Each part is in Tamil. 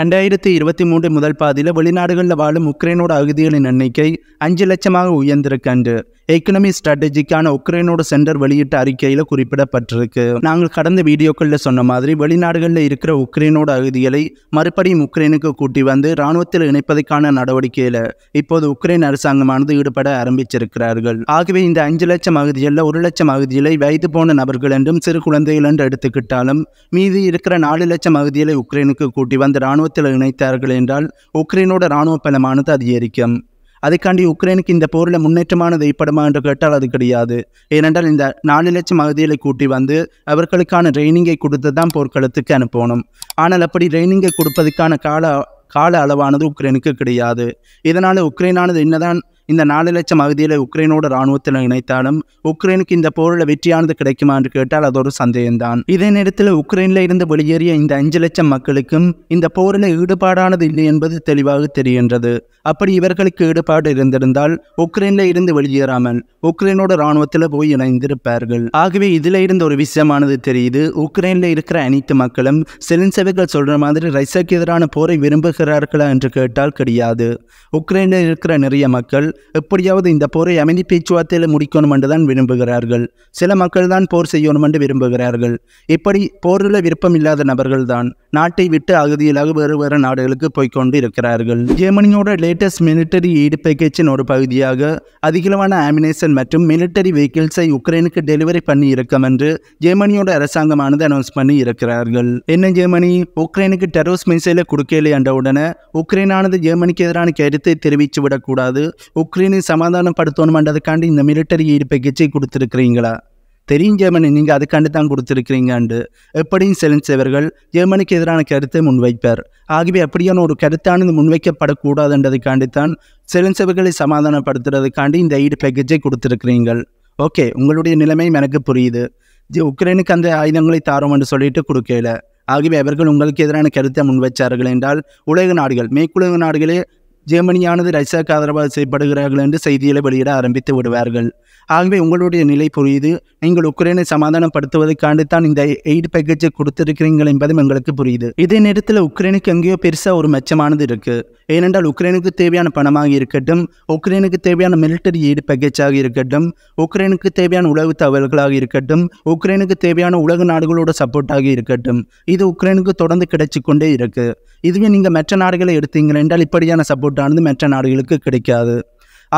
ரெண்டாயிரத்தி இருபத்தி மூன்று முதல் பாதியில் வெளிநாடுகளில் வாழும் உக்ரைனோட அகதிகளின் எண்ணிக்கை அஞ்சு லட்சமாக உயர்ந்திருக்கன்று எக்கனமி ஸ்ட்ராட்டஜிக்கான உக்ரைனோட சென்டர் வெளியிட்ட அறிக்கையில் குறிப்பிடப்பட்டிருக்கு நாங்கள் கடந்த வீடியோக்களில் சொன்ன மாதிரி வெளிநாடுகளில் இருக்கிற உக்ரைனோட அகதிகளை மறுபடியும் உக்ரைனுக்கு கூட்டி வந்து இராணுவத்தில் இணைப்பதற்கான நடவடிக்கையில் இப்போது உக்ரைன் அரசாங்கமானது ஈடுபட ஆரம்பிச்சிருக்கிறார்கள் ஆகவே இந்த அஞ்சு லட்சம் அகதிகளில் ஒரு லட்சம் அகதிகளை வயது போன நபர்கள் என்றும் சிறு குழந்தைகள் என்று எடுத்துக்கிட்டாலும் மீதி இருக்கிற நாலு லட்சம் அகதிகளை உக்ரைனுக்கு கூட்டி வந்து இராணுவத்தில் இணைத்தார்கள் என்றால் உக்ரைனோட இராணுவ பலமானது அதிகரிக்கும் அதுக்காண்டி உக்ரைனுக்கு இந்த போரில் முன்னேற்றமானது ஏற்படுமா என்று கேட்டால் அது கிடையாது ஏனென்றால் இந்த நாலு லட்சம் அகதிகளை கூட்டி வந்து அவர்களுக்கான ட்ரைனிங்கை கொடுத்து தான் போர்க்களத்துக்கு அனுப்பணும் ஆனால் அப்படி ட்ரைனிங்கை கொடுப்பதற்கான கால கால அளவானது உக்ரைனுக்கு கிடையாது இதனால் உக்ரைனானது என்னதான் இந்த நாலு லட்சம் அகதியில் உக்ரைனோட ராணுவத்தில் இணைத்தாலும் உக்ரைனுக்கு இந்த போரில் வெற்றியானது கிடைக்குமா என்று கேட்டால் அது ஒரு சந்தேகம்தான் இதே நேரத்தில் உக்ரைனில் இருந்து வெளியேறிய இந்த அஞ்சு லட்சம் மக்களுக்கும் இந்த போரில் ஈடுபாடானது இல்லை என்பது தெளிவாக தெரிகின்றது அப்படி இவர்களுக்கு ஈடுபாடு இருந்திருந்தால் உக்ரைனில் இருந்து வெளியேறாமல் உக்ரைனோட ராணுவத்தில் போய் இணைந்திருப்பார்கள் ஆகவே இதில் இருந்து ஒரு விஷயமானது தெரியுது உக்ரைனில் இருக்கிற அனைத்து மக்களும் செலின்செவிகள் சொல்கிற மாதிரி ரஷ்யாக்கு எதிரான போரை விரும்புகிறார்களா என்று கேட்டால் கிடையாது உக்ரைனில் இருக்கிற நிறைய மக்கள் எப்படியாவது இந்த போரை அமைதி பேச்சுவார்த்தையில் முடிக்கணும் என்று தான் விரும்புகிறார்கள் சில மக்கள் தான் போர் செய்யணும் என்று விரும்புகிறார்கள் இப்படி போரில் விருப்பம் இல்லாத நபர்கள் தான் நாட்டை விட்டு அகதியிலாக வேறு வேறு நாடுகளுக்கு போய்கொண்டு இருக்கிறார்கள் ஜெர்மனியோட லேட்டஸ்ட் மிலிட்டரி எய்டு பேக்கேஜின் ஒரு பகுதியாக அதிகளவான ஆமினேஷன் மற்றும் மிலிட்டரி வெஹிக்கிள்ஸை உக்ரைனுக்கு டெலிவரி பண்ணி இருக்கும் என்று ஜெர்மனியோட அரசாங்கமானது அனௌன்ஸ் பண்ணி இருக்கிறார்கள் என்ன ஜெர்மனி உக்ரைனுக்கு டெரோஸ் மிசைலை கொடுக்கலை என்றவுடனே உக்ரைனானது ஜெர்மனிக்கு எதிரான கருத்தை தெரிவித்து விடக்கூடாது உக்ரைனை சமாதானப்படுத்தணுமன்றதுக்காண்டி இந்த மிலிட்டரி ஈடுப்பை கெச்சை கொடுத்துருக்குறீங்களா தெரியும் ஜெர்மனி நீங்கள் அதுக்காண்டி தான் கொடுத்துருக்குறீங்காண்டு எப்படியும் செலுத்தவர்கள் ஜெர்மனிக்கு எதிரான கருத்தை முன்வைப்பார் ஆகவே அப்படியான ஒரு கருத்தானது முன்வைக்கப்படக்கூடாதுன்றதுக்காண்டி தான் செலுத்தவர்களை சமாதானப்படுத்துறதுக்காண்டி இந்த ஈடு பேக்கேஜை கொடுத்துருக்கிறீங்கள் ஓகே உங்களுடைய நிலைமை எனக்கு புரியுது உக்ரைனுக்கு அந்த ஆயுதங்களை தாரோம் என்று சொல்லிட்டு கொடுக்கல ஆகவே அவர்கள் உங்களுக்கு எதிரான கருத்தை முன்வைச்சார்கள் என்றால் உலக நாடுகள் மேற்குலக நாடுகளே ஜெர்மனியானது ரஷ்யாவுக்கு ஆதரவாக செயல்படுகிறார்கள் என்று செய்திகளை வெளியிட ஆரம்பித்து விடுவார்கள் ஆகவே உங்களுடைய நிலை புரியுது நீங்கள் உக்ரைனை தான் இந்த எய்ட் பேக்கேஜை கொடுத்திருக்கிறீர்கள் என்பதும் எங்களுக்கு புரியுது இதே நேரத்தில் உக்ரைனுக்கு எங்கேயோ பெருசாக ஒரு மெச்சமானது இருக்குது ஏனென்றால் உக்ரைனுக்கு தேவையான பணமாக இருக்கட்டும் உக்ரைனுக்கு தேவையான மிலிட்டரி எய்டு பேக்கேஜாக இருக்கட்டும் உக்ரைனுக்கு தேவையான உளவு தகவல்களாக இருக்கட்டும் உக்ரைனுக்கு தேவையான உலக நாடுகளோட சப்போர்ட்டாக இருக்கட்டும் இது உக்ரைனுக்கு தொடர்ந்து கிடைச்சிக்கொண்டே இருக்குது இதுவே நீங்கள் மற்ற நாடுகளை எடுத்தீங்க என்றால் இப்படியான சப்போர்ட் சப்போர்ட்டானது மற்ற நாடுகளுக்கு கிடைக்காது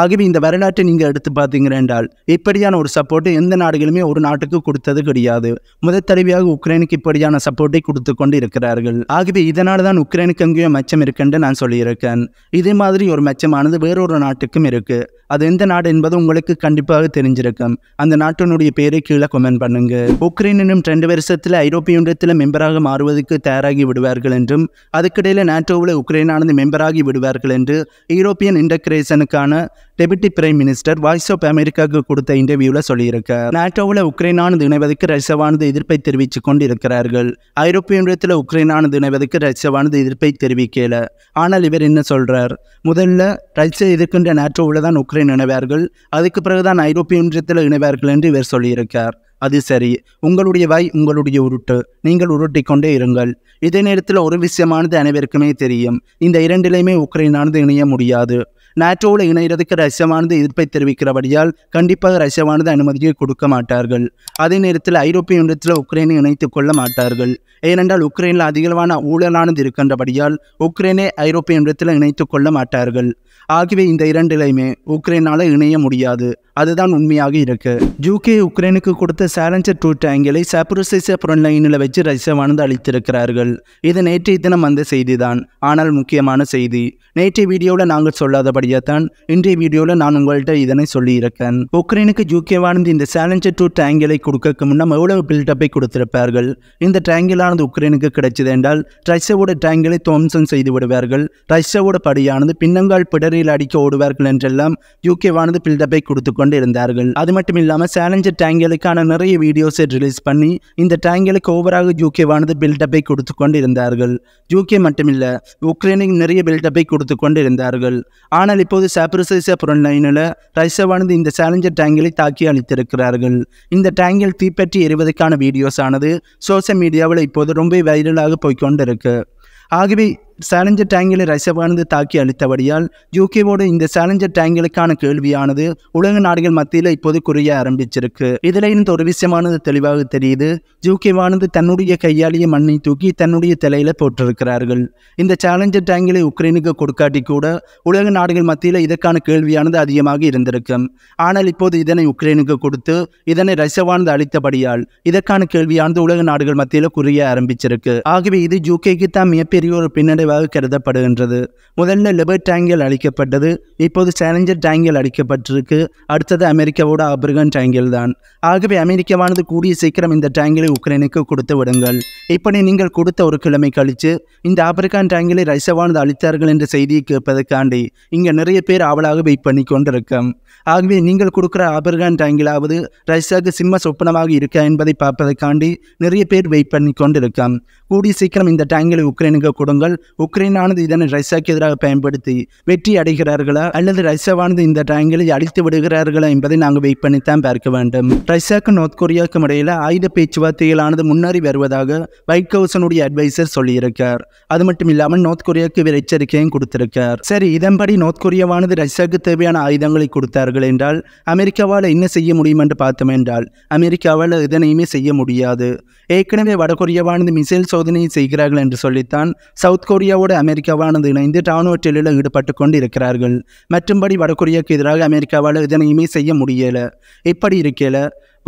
ஆகவே இந்த வரலாற்றை நீங்கள் எடுத்து பார்த்தீங்க என்றால் இப்படியான ஒரு சப்போர்ட்டை எந்த நாடுகளுமே ஒரு நாட்டுக்கு கொடுத்தது கிடையாது முதல் தடவையாக உக்ரைனுக்கு இப்படியான சப்போர்ட்டை கொடுத்து கொண்டு இருக்கிறார்கள் ஆகவே இதனால் தான் உக்ரைனுக்கு எங்கேயோ மச்சம் இருக்குன்னு நான் சொல்லியிருக்கேன் இதே மாதிரி ஒரு மச்சமானது வேறொரு நாட்டுக்கும் இருக்குது அது எந்த நாடு என்பது உங்களுக்கு கண்டிப்பாக தெரிஞ்சிருக்கும் அந்த நாட்டினுடைய பேரை கீழே கொமெண்ட் பண்ணுங்க உக்ரைனும் ரெண்டு வருஷத்தில் ஐரோப்பிய ஒன்றியத்தில் மெம்பராக மாறுவதற்கு தயாராகி விடுவார்கள் என்றும் அதுக்கிடையில் நேட்டோவில் உக்ரைனானது மெம்பராகி விடுவார்கள் என்று ஈரோப்பியன் இன்டக்ரேஷனுக்கான deputy prime minister voice of அமெரிக்காவுக்கு கொடுத்த இன்டர்வியூவில் சொல்லியிருக்கார் நாட்டோவில் உக்ரைனானது இணைவதற்கு ரஷ்யாவானது எதிர்ப்பை தெரிவித்து கொண்டு இருக்கிறார்கள் ஐரோப்பிய ஒன்றியத்தில் உக்ரைனானது இணைவதற்கு ரஷ்யாவானது எதிர்ப்பை தெரிவிக்கல ஆனால் இவர் என்ன சொல்கிறார் முதல்ல ரஷ்யா எதிர்க்கின்ற நாட்டோவில் தான் உக்ரைன் இணைவார்கள் அதுக்கு பிறகுதான் ஐரோப்பிய ஒன்றியத்தில் இணைவார்கள் என்று இவர் சொல்லியிருக்கார் அது சரி உங்களுடைய வாய் உங்களுடைய உருட்டு நீங்கள் உருட்டிக்கொண்டே இருங்கள் இதே நேரத்தில் ஒரு விஷயமானது அனைவருக்குமே தெரியும் இந்த இரண்டிலையுமே உக்ரைனானது இணைய முடியாது நாட்டோவில் இணைகிறதுக்கு ரஷ்யமானது எதிர்ப்பை தெரிவிக்கிறபடியால் கண்டிப்பாக ரஷ்யமானது அனுமதியை கொடுக்க மாட்டார்கள் அதே நேரத்தில் ஐரோப்பிய ஒன்றியத்தில் உக்ரைனை இணைத்துக் கொள்ள மாட்டார்கள் ஏனென்றால் உக்ரைனில் அதிகளவான ஊழலானது இருக்கின்றபடியால் உக்ரைனை ஐரோப்பிய ஒன்றியத்தில் இணைத்துக் கொள்ள மாட்டார்கள் ஆகியவை இந்த இரண்டிலையுமே உக்ரைனால் இணைய முடியாது அதுதான் உண்மையாக இருக்கு ஜூகே உக்ரைனுக்கு கொடுத்த சேலஞ்சர் டூ டேங்கிலை சாப்ரோசைச லைனில் வச்சு ரஷ்யா வந்து அளித்திருக்கிறார்கள் இது நேற்றைய தினம் வந்த செய்தி தான் ஆனால் முக்கியமான செய்தி நேற்றைய வீடியோவில் நாங்கள் சொல்லாதபடியாக தான் இன்றைய வீடியோவில் நான் உங்கள்கிட்ட இதனை சொல்லியிருக்கேன் உக்ரைனுக்கு ஜூகே வாழ்ந்து இந்த சேலஞ்சர் டூ டேங்கிலை கொடுக்க முன்னம் எவ்வளவு பில்டப்பை கொடுத்திருப்பார்கள் இந்த டேங்கிலானது உக்ரைனுக்கு கிடைச்சது என்றால் ரஷ்யாவோட டேங்கிலை துவம்சம் செய்து விடுவார்கள் ரஷ்யாவோட படியானது பின்னங்கால் பிடரி சென்னையில் அடிக்க ஓடுவார்கள் என்றெல்லாம் யூகேவானது பில்டப்பை கொடுத்து கொண்டு இருந்தார்கள் அது மட்டும் இல்லாமல் சேலஞ்சர் டேங்கலுக்கான நிறைய வீடியோஸை ரிலீஸ் பண்ணி இந்த டேங்கலுக்கு ஓவராக யூகேவானது பில்டப்பை கொடுத்து கொண்டு இருந்தார்கள் யூகே மட்டுமில்ல உக்ரைனுக்கு நிறைய பில்டப்பை கொடுத்து கொண்டு இருந்தார்கள் ஆனால் இப்போது சாப்ரசைசா புறன் லைனில் ரஷ்யாவானது இந்த சேலஞ்சர் டேங்கலை தாக்கி அளித்திருக்கிறார்கள் இந்த டேங்கல் தீப்பற்றி எறிவதற்கான வீடியோஸ் ஆனது சோசியல் மீடியாவில் இப்போது ரொம்ப வைரலாக போய்கொண்டிருக்கு ஆகவே சேலஞ்சர் டேங்கில் ரசவானது தாக்கி அளித்தபடியால் யூகேவோடு இந்த சேலஞ்சர் டேங்கிலுக்கான கேள்வியானது உலக நாடுகள் மத்தியில் இப்போது குறைய ஆரம்பிச்சிருக்கு இதில் இருந்து ஒரு விஷயமானது தெளிவாக தெரியுது யூகேவானது தன்னுடைய கையாலேயே மண்ணை தூக்கி தன்னுடைய தலையில் போட்டிருக்கிறார்கள் இந்த சேலஞ்சர் டேங்கிலை உக்ரைனுக்கு கொடுக்காட்டி கூட உலக நாடுகள் மத்தியில் இதற்கான கேள்வியானது அதிகமாக இருந்திருக்கும் ஆனால் இப்போது இதனை உக்ரைனுக்கு கொடுத்து இதனை ரசவானது அளித்தபடியால் இதற்கான கேள்வியானது உலக நாடுகள் மத்தியில் குறைய ஆரம்பிச்சிருக்கு ஆகவே இது ஜூகேக்கு தான் மிகப்பெரிய ஒரு பின்னடை குறைவாக கருதப்படுகின்றது முதல்ல லிபர்ட் ஆங்கிள் அளிக்கப்பட்டது இப்போது சேலஞ்சர் டேங்கில் அளிக்கப்பட்டிருக்கு அடுத்தது அமெரிக்காவோட ஆப்ரிகன் டேங்கில் தான் ஆகவே அமெரிக்காவானது கூடிய சீக்கிரம் இந்த டேங்கிலை உக்ரைனுக்கு கொடுத்து விடுங்கள் இப்படி நீங்கள் கொடுத்த ஒரு கிழமை கழித்து இந்த ஆப்ரிக்கான் டேங்கிலை ரஷ்யாவானது அளித்தார்கள் என்ற செய்தியை கேட்பதற்காண்டி இங்கே நிறைய பேர் அவளாக வெயிட் பண்ணி கொண்டிருக்கோம் ஆகவே நீங்கள் கொடுக்குற ஆப்ரிக்கான் டேங்கிலாவது ரஷ்யாவுக்கு சிம்ம சொப்பனமாக இருக்கா என்பதை பார்ப்பதற்காண்டி நிறைய பேர் வெயிட் பண்ணி கொண்டிருக்கோம் கூடிய சீக்கிரம் இந்த டேங்கிலை உக்ரைனுக்கு கொடுங்கள் உக்ரைனானது இதனை ரஷ்யாவுக்கு எதிராக பயன்படுத்தி வெற்றி அடைகிறார்களா அல்லது ரஷ்யாவானது இந்த டேங்களை அழித்து விடுகிறார்களா என்பதை நாங்கள் வெயிட் பண்ணித்தான் பார்க்க வேண்டும் ரஷ்யாவுக்கு நார்த் கொரியாவுக்கும் இடையில் ஆயுத பேச்சுவார்த்தைகளானது முன்னேறி வருவதாக வைட் ஹவுசனுடைய அட்வைசர் சொல்லியிருக்கார் அது மட்டும் இல்லாமல் நார்த் கொரியாவுக்கு இவர் எச்சரிக்கையும் கொடுத்திருக்கார் சரி இதன்படி நார்த் கொரியாவானது ரஷ்யாவுக்கு தேவையான ஆயுதங்களை கொடுத்தார்கள் என்றால் அமெரிக்காவால் என்ன செய்ய முடியும் என்று பார்த்தோம் என்றால் அமெரிக்காவால் இதனையுமே செய்ய முடியாது ஏற்கனவே வடகொரியாவானது மிசைல் சோதனையை செய்கிறார்கள் என்று சொல்லித்தான் சவுத் கொரியா வடகொரியாவோடு அமெரிக்காவானது இணைந்து ராணுவ செயலில் ஈடுபட்டு கொண்டு இருக்கிறார்கள் மற்றும்படி வடகொரியாவுக்கு எதிராக அமெரிக்காவால் இதனையுமே செய்ய முடியலை இப்படி இருக்கல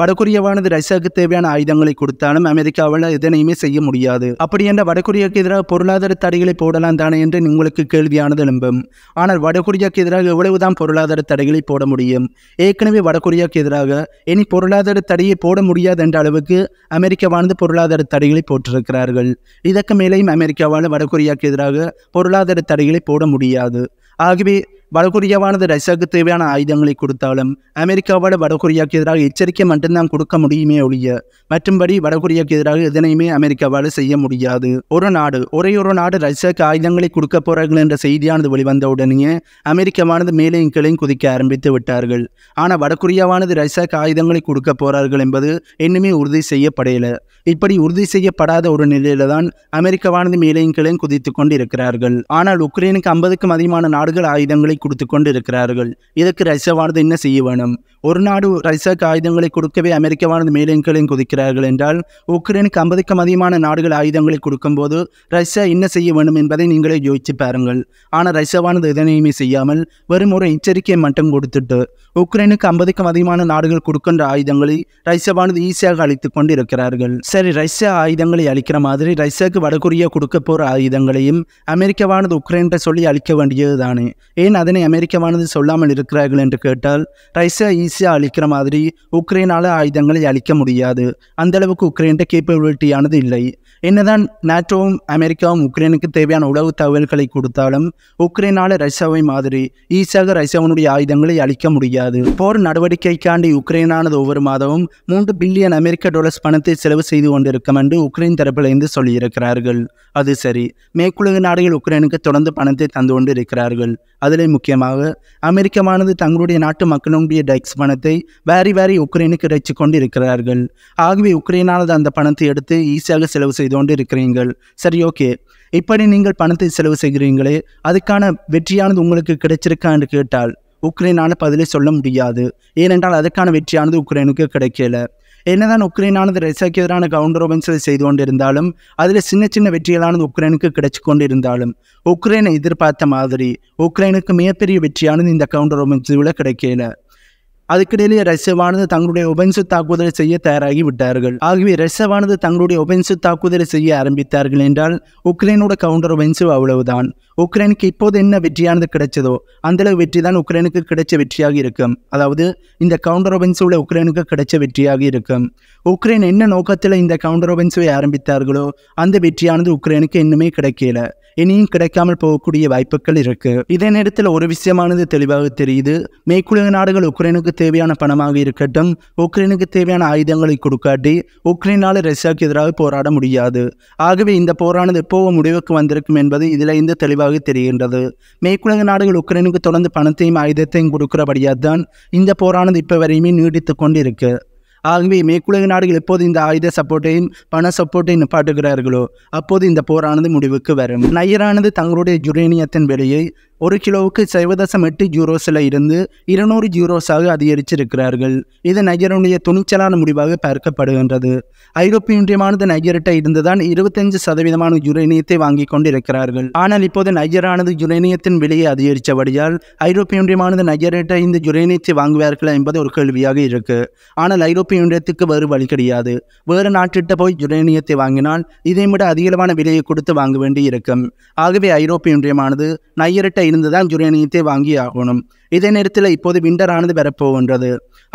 வடகொரியாவானது ரஷ்யாவுக்கு தேவையான ஆயுதங்களை கொடுத்தாலும் அமெரிக்காவால் எதனையுமே செய்ய முடியாது அப்படி என்ற வடகொரியாவுக்கு எதிராக பொருளாதார தடைகளை போடலாம் தானே என்று உங்களுக்கு கேள்வியானது எழும்பும் ஆனால் வடகொரியாவுக்கு எதிராக எவ்வளவுதான் பொருளாதார தடைகளை போட முடியும் ஏற்கனவே வடகொரியாவுக்கு எதிராக இனி பொருளாதார தடையை போட முடியாது என்ற அளவுக்கு அமெரிக்காவானது பொருளாதார தடைகளை போட்டிருக்கிறார்கள் இதற்கு மேலேயும் அமெரிக்காவால் வடகொரியாவுக்கு எதிராக பொருளாதார தடைகளை போட முடியாது ஆகவே வடகொரியாவானது ரஷ்யாவுக்கு தேவையான ஆயுதங்களை கொடுத்தாலும் அமெரிக்காவோட வடகொரியாவுக்கு எதிராக எச்சரிக்கை மட்டும்தான் கொடுக்க முடியுமே ஒழிய மற்றும்படி வடகொரியாவுக்கு எதிராக எதனையுமே அமெரிக்காவால் செய்ய முடியாது ஒரு நாடு ஒரே ஒரு நாடு ரஷ்யாவுக்கு ஆயுதங்களை கொடுக்க போறார்கள் என்ற செய்தியானது வெளிவந்த உடனே அமெரிக்காவானது மேலையும் கிளையும் குதிக்க ஆரம்பித்து விட்டார்கள் ஆனால் வடகொரியாவானது ரஷ்யாவுக்கு ஆயுதங்களை கொடுக்க போறார்கள் என்பது இன்னுமே உறுதி செய்யப்படையில இப்படி உறுதி செய்யப்படாத ஒரு நிலையில தான் அமெரிக்காவானது மேலையும் கிளையும் குதித்து கொண்டு இருக்கிறார்கள் ஆனால் உக்ரைனுக்கு ஐம்பதுக்கும் அதிகமான நாடுகள் ஆயுதங்களை கொடுத்து கொண்டு இருக்கிறார்கள் இதற்கு ரஷ்யாவானது என்ன செய்ய வேணும் ஒரு நாடு ரஷ்யாவுக்கு ஆயுதங்களை கொடுக்கவே அமெரிக்காவானது மேலும் குதிக்கிறார்கள் என்றால் உக்ரைனுக்கு ஐம்பதுக்கும் அதிகமான நாடுகள் ஆயுதங்களை கொடுக்கும்போது ரஷ்யா என்ன செய்ய வேண்டும் என்பதை நீங்களே யோசிச்சு பாருங்கள் ஆனால் ரஷ்யாவானது எதனையுமே செய்யாமல் வெறும் ஒரு எச்சரிக்கையை மட்டும் கொடுத்துட்டு உக்ரைனுக்கு ஐம்பதுக்கும் அதிகமான நாடுகள் கொடுக்கின்ற ஆயுதங்களை ரஷ்யாவானது ஈஸியாக அழித்து கொண்டு இருக்கிறார்கள் சரி ரஷ்யா ஆயுதங்களை அளிக்கிற மாதிரி ரஷ்யாவுக்கு வடகொரியா கொடுக்க போகிற ஆயுதங்களையும் அமெரிக்காவானது உக்ரைன் சொல்லி அளிக்க வேண்டியது தானே ஏன் அதை அதனை அமெரிக்காவானது சொல்லாமல் இருக்கிறார்கள் என்று கேட்டால் ரஷ்யா ஈஸியாக அழிக்கிற மாதிரி உக்ரைனால் ஆயுதங்களை அழிக்க முடியாது அந்தளவுக்கு உக்ரைன்ட்ட கேப்பபிலிட்டியானது இல்லை என்னதான் நேட்டோவும் அமெரிக்காவும் உக்ரைனுக்கு தேவையான உளவு தகவல்களை கொடுத்தாலும் உக்ரைனால ரஷ்யாவை மாதிரி ஈஸியாக ரஷ்யாவினுடைய ஆயுதங்களை அளிக்க முடியாது போர் நடவடிக்கைக்காண்டி உக்ரைனானது ஒவ்வொரு மாதமும் மூன்று பில்லியன் அமெரிக்க டாலர்ஸ் பணத்தை செலவு செய்து கொண்டிருக்கும் என்று உக்ரைன் தரப்பிலிருந்து சொல்லியிருக்கிறார்கள் அது சரி மேற்குலக நாடுகள் உக்ரைனுக்கு தொடர்ந்து பணத்தை தந்து கொண்டு இருக்கிறார்கள் அதிலே முக்கியமாக அமெரிக்கமானது தங்களுடைய நாட்டு மக்களுடைய டெக்ஸ் பணத்தை வேறி வேறி உக்ரைனுக்கு இறைச்சி கொண்டு இருக்கிறார்கள் ஆகவே உக்ரைனானது அந்த பணத்தை எடுத்து ஈஸியாக செலவு செய்து செய்து கொண்டு இருக்கிறீர்கள் சரி ஓகே இப்படி நீங்கள் பணத்தை செலவு செய்கிறீங்களே அதுக்கான வெற்றியானது உங்களுக்கு கிடைச்சிருக்கா என்று கேட்டால் உக்ரைனால் பதிலை சொல்ல முடியாது ஏனென்றால் அதுக்கான வெற்றியானது உக்ரைனுக்கு கிடைக்கல என்னதான் உக்ரைனானது ரஷ்யாக்கு எதிரான கவுண்டர் ஒபன்ஸை செய்து கொண்டிருந்தாலும் அதில் சின்ன சின்ன வெற்றிகளானது உக்ரைனுக்கு கிடைச்சி இருந்தாலும் உக்ரைனை எதிர்பார்த்த மாதிரி உக்ரைனுக்கு மிகப்பெரிய வெற்றியானது இந்த கவுண்டர் விட கிடைக்கல அதுக்கிடையிலே ரஷ்யாவானது தங்களுடைய ஒபென்சிவ் தாக்குதலை செய்ய தயாராகி விட்டார்கள் ஆகவே ரஷ்யாவானது தங்களுடைய ஒபென்சிவ் தாக்குதலை செய்ய ஆரம்பித்தார்கள் என்றால் உக்ரைனோட கவுண்டர் ஒபென்சிவ் அவ்வளவுதான் உக்ரைனுக்கு இப்போது என்ன வெற்றியானது கிடைச்சதோ அந்தளவு வெற்றி தான் உக்ரைனுக்கு கிடைச்ச வெற்றியாக இருக்கும் அதாவது இந்த கவுண்டர் ஒபென்சிவில் உக்ரைனுக்கு கிடைச்ச வெற்றியாக இருக்கும் உக்ரைன் என்ன நோக்கத்தில் இந்த கவுண்டர் ஒபென்சிவை ஆரம்பித்தார்களோ அந்த வெற்றியானது உக்ரைனுக்கு இன்னுமே கிடைக்கல இனியும் கிடைக்காமல் போகக்கூடிய வாய்ப்புகள் இருக்கு இதே நேரத்தில் ஒரு விஷயமானது தெளிவாக தெரியுது மேற்குலக நாடுகள் உக்ரைனுக்கு தேவையான பணமாக இருக்கட்டும் உக்ரைனுக்கு தேவையான ஆயுதங்களை கொடுக்காட்டி உக்ரைனால் ரஷ்யாவுக்கு எதிராக போராட முடியாது ஆகவே இந்த போரானது எப்போ முடிவுக்கு வந்திருக்கும் என்பது இதில் இந்த தெளிவாக இருப்பதாக தெரிகின்றது மேற்குலக நாடுகள் உக்ரைனுக்கு தொடர்ந்து பணத்தையும் ஆயுதத்தையும் கொடுக்கிறபடியாக தான் இந்த போரானது இப்போ வரையுமே நீடித்து கொண்டிருக்கு ஆகவே மேற்குலக நாடுகள் எப்போது இந்த ஆயுத சப்போர்ட்டையும் பண சப்போர்ட்டையும் நிப்பாட்டுகிறார்களோ அப்போது இந்த போரானது முடிவுக்கு வரும் நயரானது தங்களுடைய ஜுரேனியத்தின் விலையை ஒரு கிலோவுக்கு சைவதசம் எட்டு ஜூரோஸில் இருந்து இருநூறு ஜூரோஸாக அதிகரிச்சிருக்கிறார்கள் இது நைஜருடைய துணிச்சலான முடிவாக பார்க்கப்படுகின்றது ஐரோப்பிய ஒன்றியமானது நைஜர்கிட்ட இருந்துதான் இருபத்தஞ்சு சதவீதமான யுரேனியத்தை வாங்கி கொண்டிருக்கிறார்கள் ஆனால் இப்போது நைஜரானது யுரேனியத்தின் விலையை அதிகரித்தபடியால் ஐரோப்பிய ஒன்றியமானது நைஜர்கிட்ட இந்த யுரேனியத்தை வாங்குவார்களா என்பது ஒரு கேள்வியாக இருக்கு ஆனால் ஐரோப்பிய ஒன்றியத்துக்கு வேறு வழி கிடையாது வேறு நாட்டிட்ட போய் யுரேனியத்தை வாங்கினால் இதை விட அதிகளவான விலையை கொடுத்து வாங்க வேண்டி இருக்கும் ஆகவே ஐரோப்பிய ஒன்றியமானது நைஜர்கிட்ட இருந்து தான் யுரேனியத்தை வாங்கி ஆகணும் இதே நேரத்தில் இப்போது விண்டரானது வரப்போகின்றது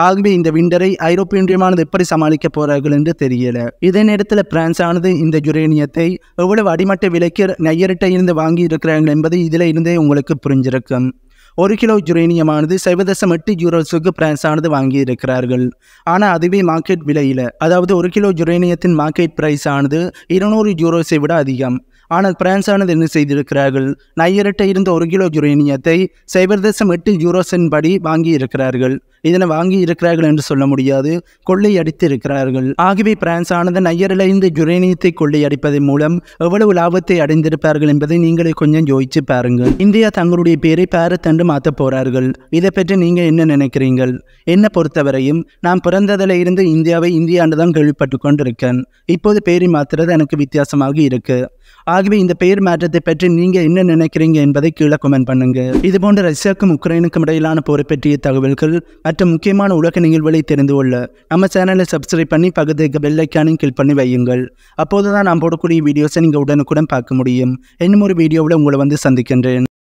ஆகவே இந்த விண்டரை ஐரோப்பிய ஒன்றியமானது எப்படி சமாளிக்க போகிறார்கள் என்று தெரியல இதே நேரத்தில் பிரான்ஸ் ஆனது இந்த யுரேனியத்தை எவ்வளவு அடிமட்ட விலைக்கு நையரிட்ட இருந்து வாங்கி இருக்கிறார்கள் என்பது இதில் இருந்தே உங்களுக்கு புரிஞ்சிருக்கும் ஒரு கிலோ யுரேனியமானது சைவதசம் எட்டு யூரோஸுக்கு பிரான்ஸானது வாங்கி இருக்கிறார்கள் ஆனால் அதுவே மார்க்கெட் விலையில் அதாவது ஒரு கிலோ யுரேனியத்தின் மார்க்கெட் பிரைஸ் ஆனது இருநூறு யூரோஸை விட அதிகம் ஆனால் பிரான்ஸானது என்ன செய்திருக்கிறார்கள் நையரட்ட இருந்த ஒரு கிலோ யுரேனியத்தை சைபர்தேசம் எட்டு யூரோஸின் படி வாங்கி இருக்கிறார்கள் இதனை வாங்கி இருக்கிறார்கள் என்று சொல்ல முடியாது அடித்து இருக்கிறார்கள் ஆகவே பிரான்ஸானது நையரிலிருந்து யுரேனியத்தை அடிப்பதன் மூலம் எவ்வளவு லாபத்தை அடைந்திருப்பார்கள் என்பதை நீங்களே கொஞ்சம் யோசிச்சு பாருங்கள் இந்தியா தங்களுடைய பேரை பாரத் மாற்றப் போகிறார்கள் போறார்கள் இதை பற்றி நீங்க என்ன நினைக்கிறீங்கள் என்னை பொறுத்தவரையும் நான் பிறந்ததில் இருந்து இந்தியாவை இந்தியாண்டு தான் கேள்விப்பட்டு கொண்டிருக்கேன் இப்போது பேரை மாத்துறது எனக்கு வித்தியாசமாக இருக்கு ஆகவே இந்த பெயர் மாற்றத்தை பற்றி நீங்கள் என்ன நினைக்கிறீங்க என்பதை கீழே கமெண்ட் பண்ணுங்க இது போன்ற ரஷ்யாவுக்கும் உக்ரைனுக்கும் இடையிலான போரை பற்றிய தகவல்கள் மற்றும் முக்கியமான உலக நிகழ்வுகளை தெரிந்து கொள்ள நம்ம சேனலை சப்ஸ்கிரைப் பண்ணி பகுதிக்கு பெல்லைக்கானும் கிளிக் பண்ணி வையுங்கள் அப்போது தான் நான் போடக்கூடிய வீடியோஸை நீங்கள் உடனுக்குடன் பார்க்க முடியும் இன்னும் ஒரு வீடியோவில் உங்களை வந்து சந்திக்கின்றேன்